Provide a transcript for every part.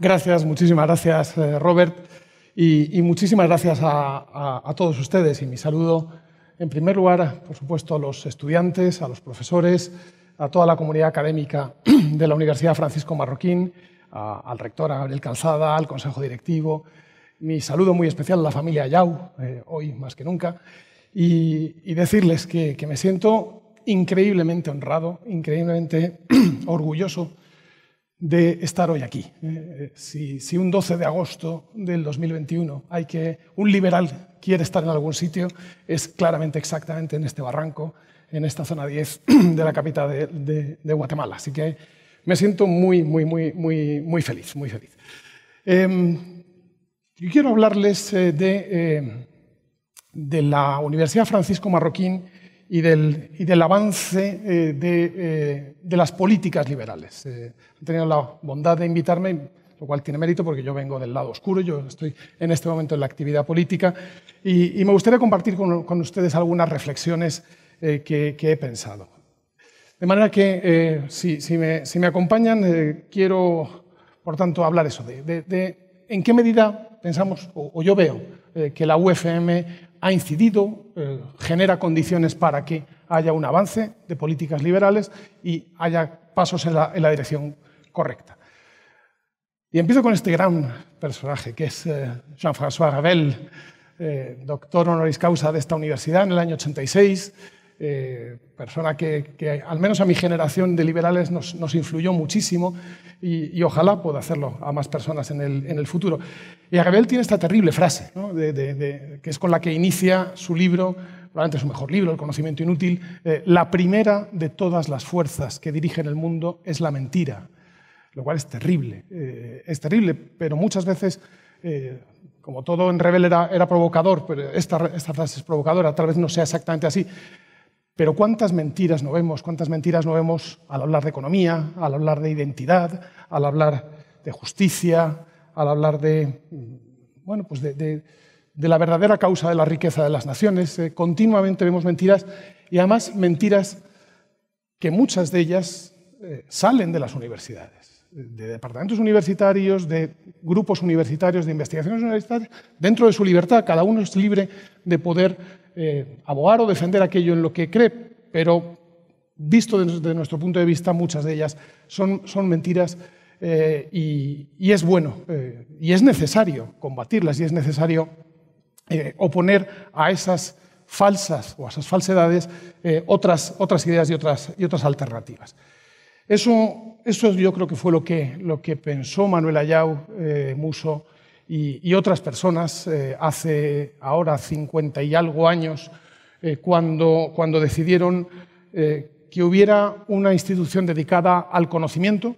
Gracias, muchísimas gracias, eh, Robert. Y, muchísimas gracias a, todos ustedes. Y mi saludo, en primer lugar, por supuesto, a los estudiantes, a los profesores, a toda la comunidad académica de la Universidad Francisco Marroquín, al rector Gabriel Calzada, al consejo directivo. Mi saludo muy especial a la familia Yau, eh, hoy más que nunca. Y, decirles que me siento increíblemente honrado, increíblemente orgulloso de estar hoy aquí. Eh, eh, si, un 12 de agosto del 2021 hay que un liberal quiere estar en algún sitio, es claramente exactamente en este barranco, en esta zona 10 de la capital de, Guatemala. Así que me siento muy, muy, muy, muy, muy feliz, muy feliz. Em, yo quiero hablarles eh, de la Universidad Francisco Marroquín y del, y del avance eh, eh, de, las políticas liberales. han eh, tenido la bondad de invitarme, lo cual tiene mérito porque yo vengo del lado oscuro, yo estoy en este momento en la actividad política y, me gustaría compartir con, ustedes algunas reflexiones que, he pensado. De manera que, si, si, me, acompañan, quiero, por tanto, hablar eso, de, de, en qué medida pensamos, o, yo veo, que la UFM ha incidido, eh, genera condiciones para que haya un avance de políticas liberales y haya pasos en la, dirección correcta. Y empiezo con este gran personaje, que es eh, Jean-François Ravel, eh, doctor honoris causa de esta universidad en el año 86, persona que, al menos a mi generación de liberales nos, influyó muchísimo y, ojalá pueda hacerlo a más personas en el futuro. Y Agabel tiene esta terrible frase, que es con la que inicia su libro, probablemente su mejor libro, El conocimiento inútil. Eh, la primera de todas las fuerzas que dirigen el mundo es la mentira, lo cual es terrible. Eh, es terrible, pero muchas veces, eh, como todo en Rebel era, provocador, pero esta, esta frase es provocadora, tal vez no sea exactamente así. Pero cuántas mentiras no vemos, cuántas mentiras no vemos al hablar de economía, al hablar de identidad, al hablar de justicia, al hablar pues de, de, la verdadera causa de la riqueza de las naciones. Eh, continuamente vemos mentiras y además mentiras que muchas de ellas eh, salen de las universidades, de departamentos universitarios, de grupos universitarios, de investigaciones universitarias, dentro de su libertad. Cada uno es libre de poder eh, abogar o defender aquello en lo que cree, pero visto desde nuestro punto de vista, muchas de ellas son mentiras eh, y, es bueno, eh, y es necesario combatirlas, y es necesario eh, oponer a esas falsas o a esas falsedades otras, ideas y otras, y otras alternativas. Eso, yo creo que fue lo que, pensó Manuel Ayau, Muso y, otras personas hace ahora 50 y algo años, cuando decidieron que hubiera una institución dedicada al conocimiento,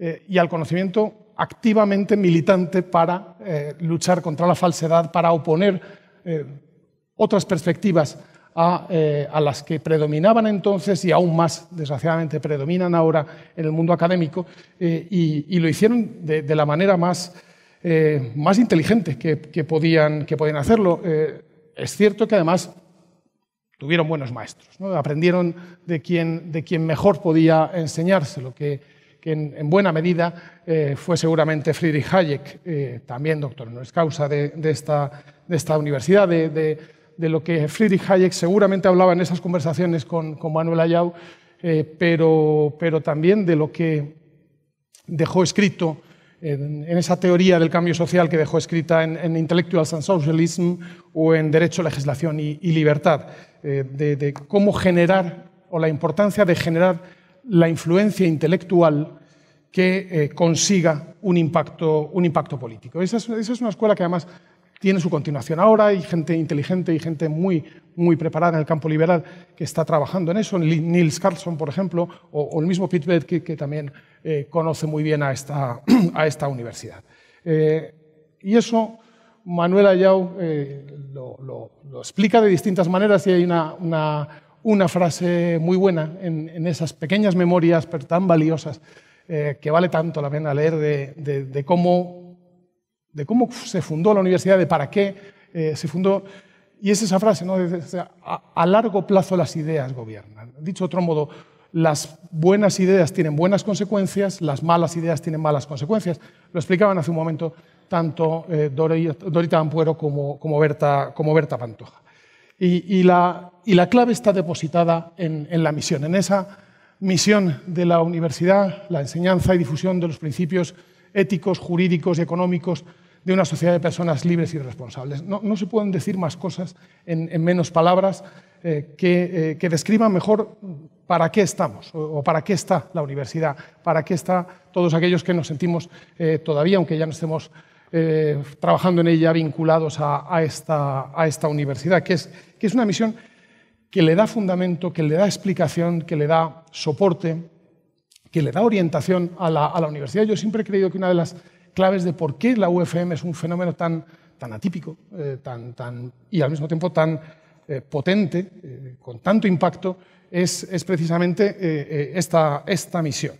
eh, y al conocimiento activamente militante para eh, luchar contra la falsedad, para oponer eh, otras perspectivas a, las que predominaban entonces y aún más, desgraciadamente, predominan ahora en el mundo académico, y, lo hicieron de, la manera más, más inteligente que, que, podían, que hacerlo. es cierto que además tuvieron buenos maestros, aprendieron de quien, de quien mejor podía enseñarse, lo que en buena medida eh, fue seguramente Friedrich Hayek, eh, también doctor no es causa de, esta, de esta, universidad, de, lo que Friedrich Hayek seguramente hablaba en esas conversaciones con, Manuel Ayau, eh, pero, pero, también de lo que dejó escrito en, esa teoría del cambio social que dejó escrita en, Intellectuals and Socialism o en Derecho, Legislación y Libertad, de cómo generar o la importancia de generar la influencia intelectual que eh, consiga un impacto, político. Esa es, una escuela que además tiene su continuación ahora, hay gente inteligente y gente muy, preparada en el campo liberal que está trabajando en eso, Niels Carlson, por ejemplo, o, el mismo Pete que también eh, conoce muy bien a esta, universidad. Eh, y eso Manuel Ayau lo, explica de distintas maneras y hay una, frase muy buena en, en esas pequeñas memorias, pero tan valiosas, eh, que vale tanto la pena leer de, cómo, se fundó la universidad, de para qué eh, se fundó. Y es esa frase, ¿no? a, largo plazo las ideas gobiernan. Dicho otro modo, las buenas ideas tienen buenas consecuencias, las malas ideas tienen malas consecuencias. Lo explicaban hace un momento tanto eh, Dorita Ampuero como, Berta, como Pantoja. Y, la, clave está depositada en, en la misión, en esa misión de la universidad, la enseñanza y difusión de los principios éticos, jurídicos y económicos de una sociedad de personas libres y responsables. No, se pueden decir más cosas en, menos palabras eh, eh, que, describan mejor para qué estamos o, para qué está la universidad, para qué están todos aquellos que nos sentimos eh, todavía, aunque ya no estemos trabajando en ella, vinculados a, esta, universidad, que es una misión que le da fundamento, que le da explicación, que le da soporte, que le da orientación a la, universidad. Yo siempre he creído que una de las claves de por qué la UFM es un fenómeno tan, tan atípico eh, tan, tan, y al mismo tiempo tan eh, potente, eh, con tanto impacto, es, es precisamente esta, esta misión.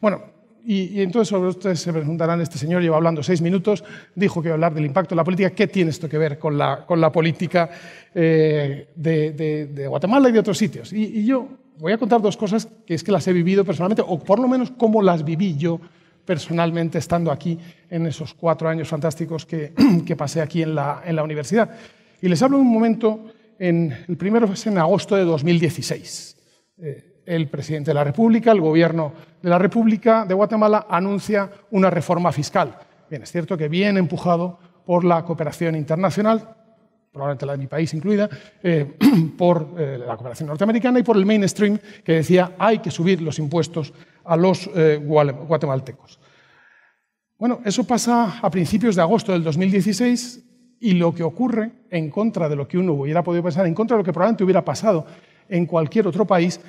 Bueno, y, entonces sobre ustedes se preguntarán, este señor lleva hablando seis minutos, dijo que iba a hablar del impacto de la política, ¿qué tiene esto que ver con la, con la política eh, de, Guatemala y de otros sitios? Y, yo voy a contar dos cosas que es que las he vivido personalmente, o por lo menos cómo las viví yo personalmente estando aquí en esos cuatro años fantásticos que, pasé aquí en la, en la universidad. Y les hablo de un momento, en, el primero es en agosto de 2016 el presidente de la República, el gobierno de la República de Guatemala anuncia una reforma fiscal. Bien, es cierto que viene empujado por la cooperación internacional, probablemente la de mi país incluida, eh, por eh, la cooperación norteamericana y por el mainstream que decía hay que subir los impuestos a los eh, guatemaltecos. Bueno, eso pasa a principios de agosto del 2016 y lo que ocurre en contra de lo que uno hubiera podido pensar, en contra de lo que probablemente hubiera pasado en cualquier otro país,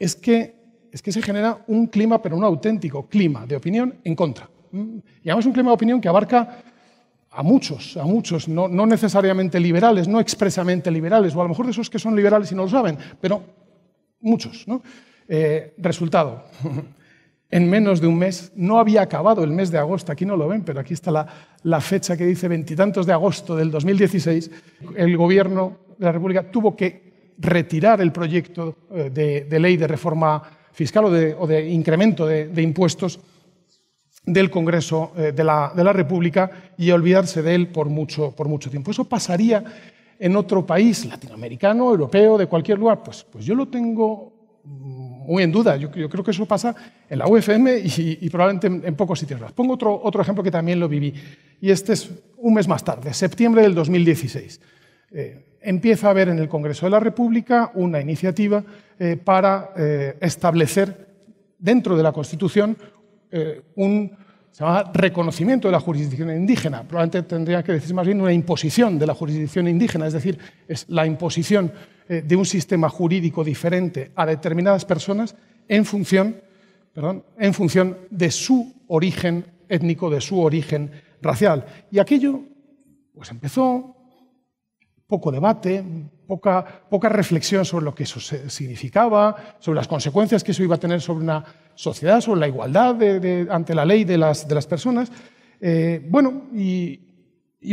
es que, es que se genera un clima, pero un auténtico clima de opinión en contra. Mm, y además un clima de opinión que abarca a muchos, a muchos, no, necesariamente liberales, no expresamente liberales, o a lo mejor de esos que son liberales y no lo saben, pero muchos. Eh, resultado, en menos de un mes, no había acabado el mes de agosto, aquí no lo ven, pero aquí está la, la fecha que dice veintitantos de agosto del 2016, el gobierno de la República tuvo que retirar el proyecto eh, de, ley de reforma fiscal o de, incremento de, impuestos del Congreso eh, de la, República y olvidarse de él por mucho, por mucho tiempo. Eso pasaría en otro país latinoamericano, europeo, de cualquier lugar. Pues, pues yo lo tengo muy en duda. Yo, creo que eso pasa en la UFM y, probablemente en, pocos sitios más. Pongo otro, otro ejemplo que también lo viví. Y este es un mes más tarde, septiembre del 2016 empieza a haber en el Congreso de la República una iniciativa eh, para eh, establecer dentro de la Constitución eh, un llama reconocimiento de la jurisdicción indígena. Probablemente tendría que decir más bien una imposición de la jurisdicción indígena, es decir, es la imposición de un sistema jurídico diferente a determinadas personas en función, perdón, en función de su origen étnico, de su origen racial. Y aquello pues empezó poco debate, poca, reflexión sobre lo que eso significaba, sobre las consecuencias que eso iba a tener sobre una sociedad, sobre la igualdad ante la ley de las, personas. Eh, bueno, y,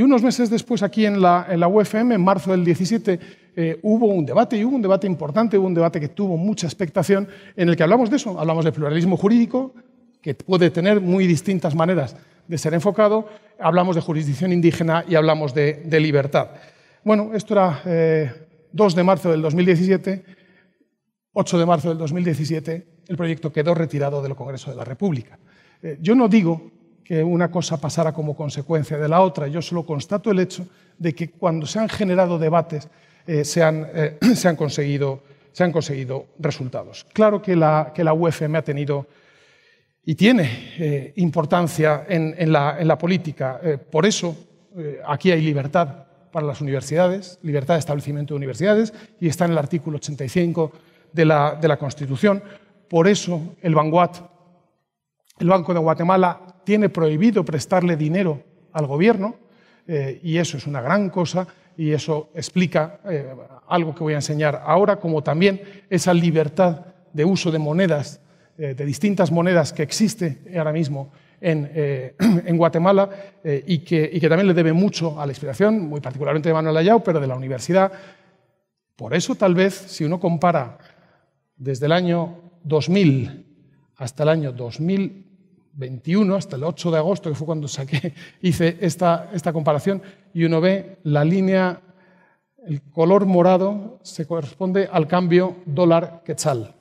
unos meses después aquí en la, UFM, en marzo del 17, eh, hubo un debate, y hubo un debate importante, hubo un debate que tuvo mucha expectación, en el que hablamos de eso, hablamos de pluralismo jurídico, que puede tener muy distintas maneras de ser enfocado, hablamos de jurisdicción indígena y hablamos de libertad. Bueno, esto era 2 eh, de marzo del 2017, 8 de marzo del 2017, el proyecto quedó retirado del Congreso de la República. Eh, yo no digo que una cosa pasara como consecuencia de la otra, yo solo constato el hecho de que cuando se han generado debates eh, se, han, conseguido, resultados. Claro que la, UFM ha tenido y tiene importancia en, la, política. por eso aquí hay libertad para las universidades, libertad de establecimiento de universidades, y está en el artículo 85 de la, de la Constitución. Por eso el el Banco de Guatemala, tiene prohibido prestarle dinero al gobierno, eh, y eso es una gran cosa, y eso explica eh, algo que voy a enseñar ahora, como también esa libertad de uso de monedas, eh, de distintas monedas que existe ahora mismo eh, en, Guatemala eh, y, que, también le debe mucho a la inspiración, muy particularmente de Manuel Ayau, pero de la universidad. Por eso, tal vez, si uno compara desde el año 2000 hasta el año 2021, hasta el 8 de agosto, que fue cuando saqué, hice esta, esta comparación, y uno ve la línea, el color morado se corresponde al cambio dólar-quetzal.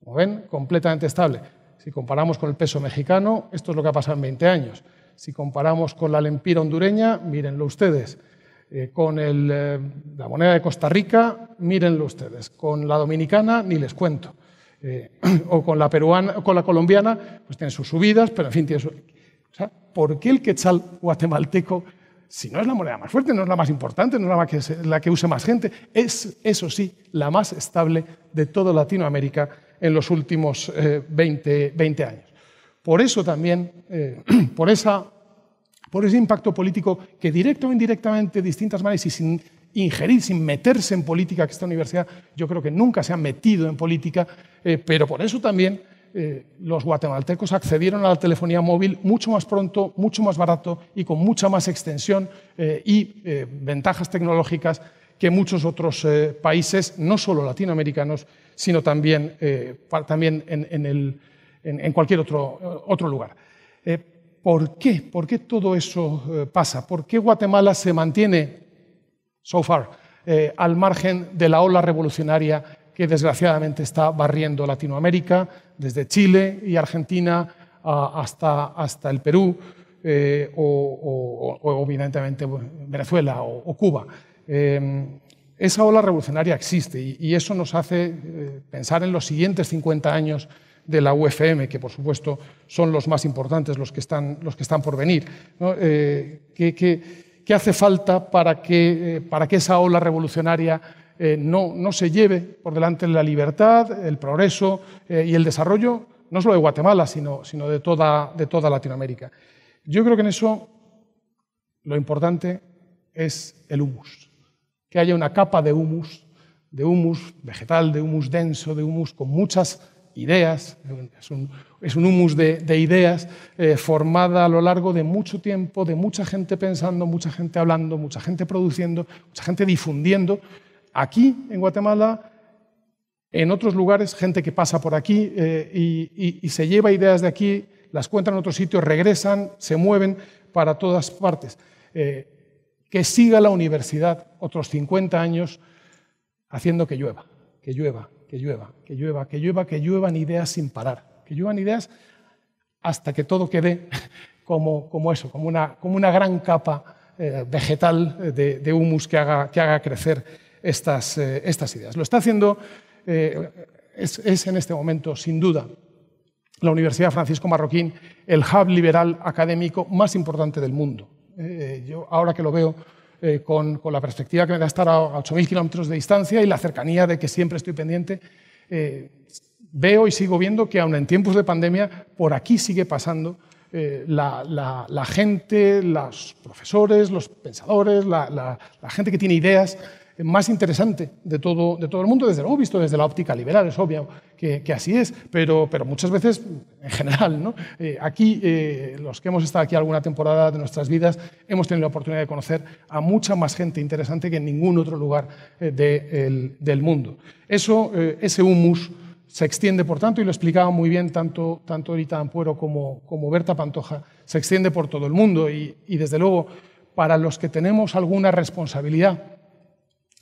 Como ven, completamente estable. Si comparamos con el peso mexicano, esto es lo que ha pasado en 20 años. Si comparamos con la lempira hondureña, mírenlo ustedes. Eh, con eh, la moneda de Costa Rica, mírenlo ustedes. Con la dominicana, ni les cuento. Eh, o con la peruana, con la colombiana, pues tiene sus subidas, pero en fin, tiene su... O sea, ¿por qué el quetzal guatemalteco, si no es la moneda más fuerte, no es la más importante, no es la, que, la que use más gente, es, eso sí, la más estable de toda Latinoamérica en los últimos 20, eh, años. Por eso también, eh, por, ese impacto político que directo o indirectamente, de distintas maneras y sin ingerir, sin meterse en política, que esta universidad yo creo que nunca se ha metido en política, eh, pero por eso también los guatemaltecos accedieron a la telefonía móvil mucho más pronto, mucho más barato y con mucha más extensión y ventajas tecnológicas que muchos otros eh, países, no solo latinoamericanos, sino también, eh, también en, en, cualquier otro, otro lugar. Eh, ¿Por qué? ¿Por qué todo eso pasa? ¿Por qué Guatemala se mantiene, so far, al margen de la ola revolucionaria que desgraciadamente está barriendo Latinoamérica, desde Chile y Argentina hasta, hasta el Perú o, evidentemente Venezuela o Cuba? Em, esa ola revolucionaria existe y, eso nos hace eh, pensar en los siguientes 50 años de la UFM, que por supuesto son los más importantes, los que están, por venir. Eh, ¿qué, hace falta eh, para que, esa ola revolucionaria no, se lleve por delante la libertad, el progreso y el desarrollo, no solo de Guatemala, sino, de, toda, de toda Latinoamérica? Yo creo que en eso lo importante es el humus que haya una capa de humus, de humus vegetal, de humus denso, de humus con muchas ideas, es un, humus de, ideas eh, formada a lo largo de mucho tiempo, de mucha gente pensando, mucha gente hablando, mucha gente produciendo, mucha gente difundiendo. Aquí, en Guatemala, en otros lugares, gente que pasa por aquí eh, y, se lleva ideas de aquí, las cuenta en otros sitios, regresan, se mueven para todas partes. Eh, que siga la universidad otros 50 años haciendo que llueva, que llueva, que llueva, que llueva, que llueva, que lluevan ideas sin parar, que lluevan ideas hasta que todo quede como, eso, como una, como una gran capa eh, vegetal eh, de, humus que haga, crecer eh, estas, ideas. Lo está haciendo, es en este momento, sin duda, la Universidad Francisco Marroquín, el hub liberal académico más importante del mundo eh, yo ahora que lo veo eh, con, la perspectiva que me da estar a 8.000 kilómetros de distancia y la cercanía de que siempre estoy pendiente, eh, veo y sigo viendo que aun en tiempos de pandemia por aquí sigue pasando la, gente, los profesores, los pensadores, la, la gente que tiene ideas, más interesante de todo, de todo el mundo, desde luego visto desde la óptica liberal, es obvio que, así es, pero, pero muchas veces en general. ¿no? Eh, aquí, eh, los que hemos estado aquí alguna temporada de nuestras vidas, hemos tenido la oportunidad de conocer a mucha más gente interesante que en ningún otro lugar eh, del mundo. Eso, ese humus se extiende, por tanto, y lo explicaba muy bien tanto, tanto Rita Ampuero como, como Berta Pantoja, se extiende por todo el mundo y, y desde luego, para los que tenemos alguna responsabilidad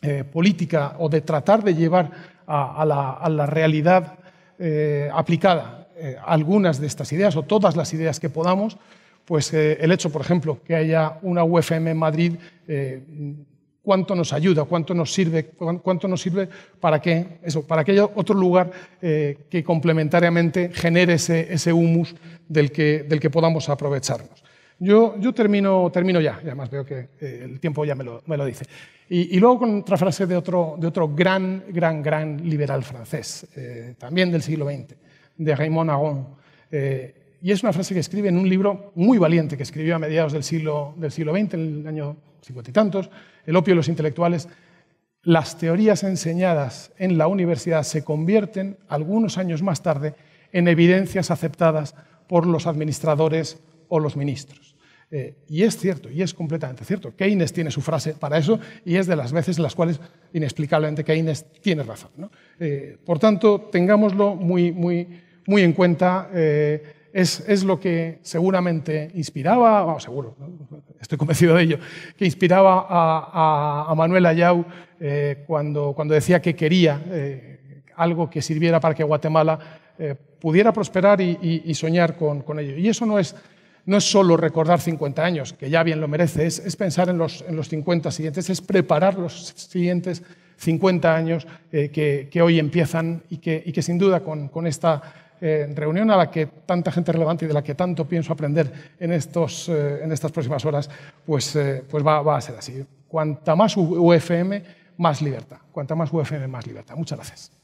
eh, política o de tratar de llevar a, la, realidad eh, aplicada eh, algunas de estas ideas o todas las ideas que podamos, pues el hecho, por ejemplo, que haya una UFM en Madrid, ¿cuánto nos ayuda? ¿Cuánto nos sirve? ¿Cuánto nos sirve para que, eso, para que haya otro lugar que complementariamente genere ese, humus del que podamos aprovecharnos? Yo, termino, ya, además veo que eh, el tiempo ya me lo, dice. Y, luego con otra frase de otro, gran, gran, gran liberal francés, eh, también del siglo XX, de Raymond Aron. Eh, y es una frase que escribe en un libro muy valiente que escribió a mediados del siglo, del siglo XX, en el año cincuenta y tantos, El opio de los intelectuales. Las teorías enseñadas en la universidad se convierten, algunos años más tarde, en evidencias aceptadas por los administradores o los ministros. Eh, y es cierto, y es completamente cierto. Keynes tiene su frase para eso y es de las veces en las cuales inexplicablemente Keynes tiene razón. Eh, por tanto, tengámoslo muy, muy, muy en cuenta. Eh, es, es, lo que seguramente inspiraba, seguro, estoy convencido de ello, que inspiraba a, Manuel Ayau cuando, cuando decía que quería algo que sirviera para que Guatemala pudiera prosperar y, soñar con, con ello. Y eso no es no es solo recordar 50 años, que ya bien lo merece, es, pensar en los, en los 50 siguientes, es preparar los siguientes 50 años eh, que, hoy empiezan y que, sin duda con, esta eh, reunión a la que tanta gente relevante y de la que tanto pienso aprender en, estos, eh, en estas próximas horas, pues, pues va, va a ser así. Cuanta más UFM, más libertad. Cuanta más UFM, más libertad. Muchas gracias.